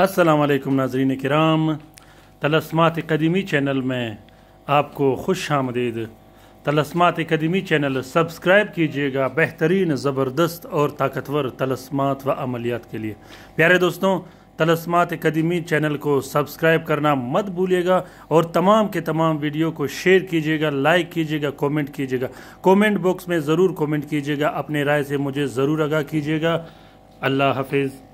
असलकम नाजरीन कराम तलस्मात कदीमी चैनल में आपको खुश आमदीद तलस्मात कदीमी चैनल सब्सक्राइब कीजिएगा बेहतरीन ज़बरदस्त और ताकतवर तलस्मात व अमलियात के लिए प्यारे दोस्तों तलस्मात कदीमी चैनल को सब्सक्राइब करना मत भूलिएगा और तमाम के तमाम वीडियो को शेयर कीजिएगा लाइक कीजिएगा कमेंट कीजिएगा कमेंट बॉक्स में ज़रूर कमेंट कीजिएगा अपने राय से मुझे ज़रूर आगाह कीजिएगा अल्लाह हाफिज़